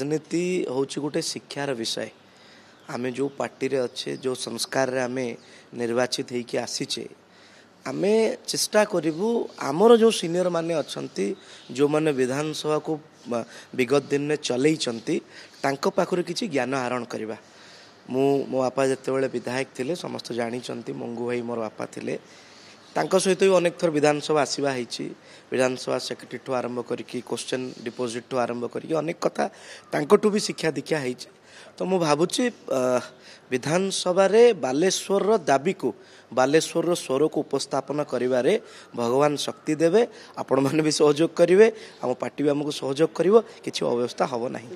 ରାଜନୀତି ହେଉଛି ଗୋଟେ ଶିକ୍ଷାର ବିଷୟ ଆମେ ଯେଉଁ ପାର୍ଟିରେ ଅଛେ ଯେଉଁ ସଂସ୍କାରରେ ଆମେ ନିର୍ବାଚିତ ହେଇକି ଆସିଛେ ଆମେ ଚେଷ୍ଟା କରିବୁ ଆମର ଯେଉଁ ସିନିୟର ମାନେ ଅଛନ୍ତି ଯେଉଁମାନେ ବିଧାନସଭାକୁ ବିଗତ ଦିନରେ ଚଲେଇଛନ୍ତି ତାଙ୍କ ପାଖରୁ କିଛି ଜ୍ଞାନ ଆହରଣ କରିବା ମୁଁ ମୋ ବାପା ଯେତେବେଳେ ବିଧାୟକ ଥିଲେ ସମସ୍ତେ ଜାଣିଛନ୍ତି ମଙ୍ଗୁ ଭାଇ ମୋର ବାପା ଥିଲେ ତାଙ୍କ ସହିତ ବି ଅନେକ ଥର ବିଧାନସଭା ଆସିବା ହେଇଛି ବିଧାନସଭା ସେକ୍ରେଟେରୀଠୁ ଆରମ୍ଭ କରିକି କ୍ୱେଶ୍ଚେନ୍ ଡିପୋଜିଟ୍ଠୁ ଆରମ୍ଭ କରିକି ଅନେକ କଥା ତାଙ୍କଠୁ ବି ଶିକ୍ଷା ଦୀକ୍ଷା ହେଇଛି ତ ମୁଁ ଭାବୁଛି ବିଧାନସଭାରେ ବାଲେଶ୍ୱରର ଦାବିକୁ ବାଲେଶ୍ୱରର ସ୍ୱରକୁ ଉପସ୍ଥାପନ କରିବାରେ ଭଗବାନ ଶକ୍ତି ଦେବେ ଆପଣମାନେ ବି ସହଯୋଗ କରିବେ ଆମ ପାର୍ଟି ବି ଆମକୁ ସହଯୋଗ କରିବ କିଛି ଅବ୍ୟବସ୍ଥା ହେବ ନାହିଁ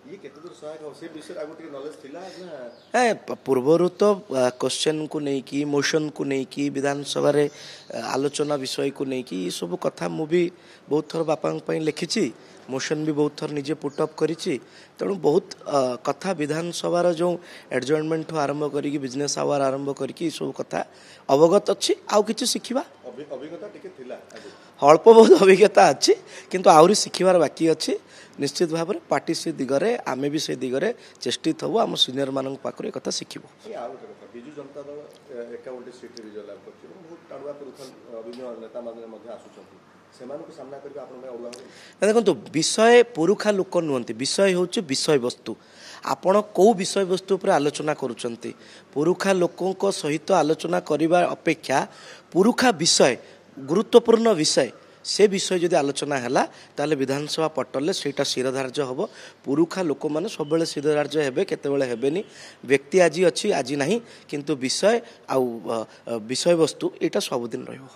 ପୂର୍ବରୁ ତ କ୍ୱେଶ୍ଚନ୍କୁ ନେଇକି ମୋସନ୍କୁ ନେଇକି ବିଧାନସଭାରେ ଆଲୋଚନା ବିଷୟକୁ ନେଇକି ଏସବୁ କଥା ମୁଁ ବି ବହୁତ ଥର ବାପାଙ୍କ ପାଇଁ ଲେଖିଛି ମୋସନ୍ ବି ବହୁତ ଥର ନିଜେ ପୁଟ୍ ଅପ୍ କରିଛି ତେଣୁ ବହୁତ କଥା ବିଧାନସଭାର ଯେଉଁ ଆଡ଼ଜର୍ଣ୍ଣମେଣ୍ଟଠୁ ଆରମ୍ଭ କରିକି ବିଜନେସ୍ ଆୱାର ଆରମ୍ଭ କରିକି ଏସବୁ କଥା ଅବଗତ ଅଛି ଆଉ କିଛି ଶିଖିବା ଅଳ୍ପ ବହୁତ ଅଭିଜ୍ଞତା ଅଛି କିନ୍ତୁ ଆହୁରି ଶିଖିବାର ବାକି ଅଛି ନିଶ୍ଚିତ ଭାବରେ ପାର୍ଟି ସେ ଦିଗରେ ଆମେ ବି ସେ ଦିଗରେ ଚେଷ୍ଟିତ ହେବୁ ଆମ ସିନିୟର ମାନଙ୍କ ପାଖରୁ ଏକଥା ଶିଖିବୁ ବିଜୁ ଜନତା ଦଳ ଏକାଉଣ୍ଟି ସିଟ୍ ବିଜୟ ଲାଭ କରିଛି ଏବଂ ବହୁତ କାଡ଼ୁଆ କରୁଥିବା ଅଭିନୟ ନେତାମାନେ ମଧ୍ୟ ଆସୁଛନ୍ତି ଦେଖନ୍ତୁ ବିଷୟ ପୁରୁଖା ଲୋକ ନୁହନ୍ତି ବିଷୟ ହେଉଛି ବିଷୟବସ୍ତୁ ଆପଣ କେଉଁ ବିଷୟବସ୍ତୁ ଉପରେ ଆଲୋଚନା କରୁଛନ୍ତି ପୁରୁଖା ଲୋକଙ୍କ ସହିତ ଆଲୋଚନା କରିବା ଅପେକ୍ଷା ପୁରୁଖା ବିଷୟ ଗୁରୁତ୍ୱପୂର୍ଣ୍ଣ ବିଷୟ ସେ ବିଷୟ ଯଦି ଆଲୋଚନା ହେଲା ତାହେଲେ ବିଧାନସଭା ପଟଲରେ ସେଇଟା ଶିରଧାର୍ଯ୍ୟ ହେବ ପୁରୁଖା ଲୋକମାନେ ସବୁବେଳେ ଶିରଧାର୍ଯ୍ୟ ହେବେ କେତେବେଳେ ହେବେନି ବ୍ୟକ୍ତି ଆଜି ଅଛି ଆଜି ନାହିଁ କିନ୍ତୁ ବିଷୟ ଆଉ ବିଷୟବସ୍ତୁ ଏଇଟା ସବୁଦିନ ରହିବ